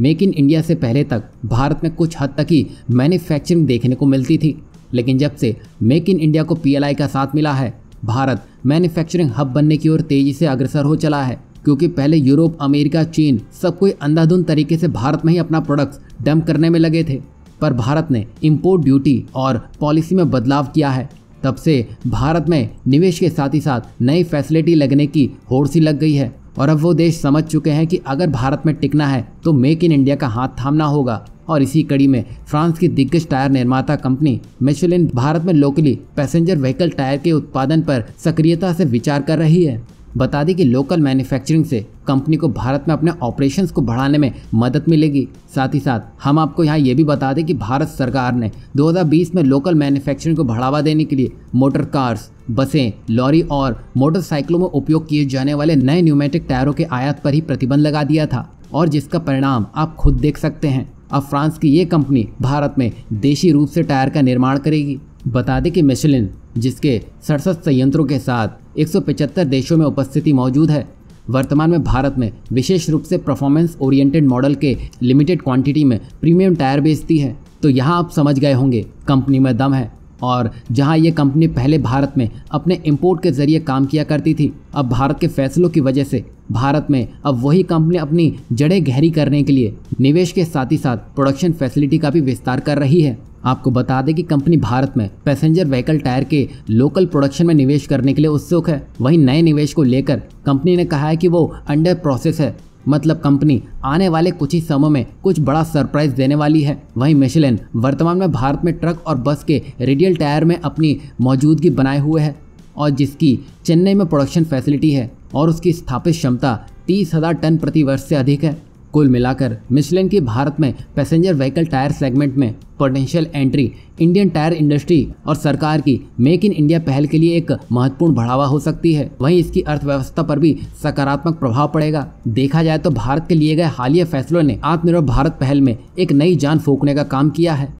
make in India से पहले तक भारत में कुछ हद तक ही मैन्युफैक्चरिंग देखने को मिलती थी लेकिन जब से मेक इन इंडिया को पी का साथ मिला है भारत मैन्युफैक्चरिंग हब बनने की ओर तेजी से अग्रसर हो चला है क्योंकि पहले यूरोप अमेरिका चीन सब कोई अंधाधुंध तरीके से भारत में ही अपना प्रोडक्ट्स डंप करने में लगे थे पर भारत ने इम्पोर्ट ड्यूटी और पॉलिसी में बदलाव किया है तब से भारत में निवेश के साथ ही साथ नई फैसिलिटी लगने की होड़ सी लग गई है और अब वो देश समझ चुके हैं कि अगर भारत में टिकना है तो मेक इन इंडिया का हाथ थामना होगा और इसी कड़ी में फ्रांस की दिग्गज टायर निर्माता कंपनी मेशुलिन भारत में लोकली पैसेंजर व्हीकल टायर के उत्पादन पर सक्रियता से विचार कर रही है बता दें कि लोकल मैन्युफैक्चरिंग से कंपनी को भारत में अपने ऑपरेशंस को बढ़ाने में मदद मिलेगी साथ ही साथ हम आपको यहाँ ये भी बता दें कि भारत सरकार ने 2020 में लोकल मैन्युफैक्चरिंग को बढ़ावा देने के लिए मोटर कार्स बसें लॉरी और मोटरसाइकिलों में उपयोग किए जाने वाले नए न्यूमेटिक टायरों के आयात पर ही प्रतिबंध लगा दिया था और जिसका परिणाम आप खुद देख सकते हैं अब फ्रांस की ये कंपनी भारत में देशी रूप से टायर का निर्माण करेगी बता दें कि मिशलिन जिसके सड़सठ संयंत्रों के साथ एक देशों में उपस्थिति मौजूद है वर्तमान में भारत में विशेष रूप से परफॉर्मेंस ओरिएंटेड मॉडल के लिमिटेड क्वांटिटी में प्रीमियम टायर बेचती है तो यहाँ आप समझ गए होंगे कंपनी में दम है और जहां ये कंपनी पहले भारत में अपने इंपोर्ट के ज़रिए काम किया करती थी अब भारत के फैसलों की वजह से भारत में अब वही कंपनी अपनी जड़ें गहरी करने के लिए निवेश के साथ ही साथ प्रोडक्शन फैसिलिटी का भी विस्तार कर रही है आपको बता दें कि कंपनी भारत में पैसेंजर व्हीकल टायर के लोकल प्रोडक्शन में निवेश करने के लिए उत्सुक है वहीं नए निवेश को लेकर कंपनी ने कहा है कि वो अंडर प्रोसेस है मतलब कंपनी आने वाले कुछ ही समय में कुछ बड़ा सरप्राइज देने वाली है वहीं मिशेलिन वर्तमान में भारत में ट्रक और बस के रेडियल टायर में अपनी मौजूदगी बनाए हुए है और जिसकी चेन्नई में प्रोडक्शन फैसिलिटी है और उसकी स्थापित क्षमता तीस हज़ार टन प्रति वर्ष से अधिक है कुल मिलाकर मिशलिन की भारत में पैसेंजर व्हीकल टायर सेगमेंट में potential entry Indian tyre industry और सरकार की मेक इन इंडिया पहल के लिए एक महत्वपूर्ण बढ़ावा हो सकती है वहीं इसकी अर्थव्यवस्था पर भी सकारात्मक प्रभाव पड़ेगा देखा जाए तो भारत के लिए गए हालिया फैसलों ने आत्मनिर्भर भारत पहल में एक नई जान फूकने का काम किया है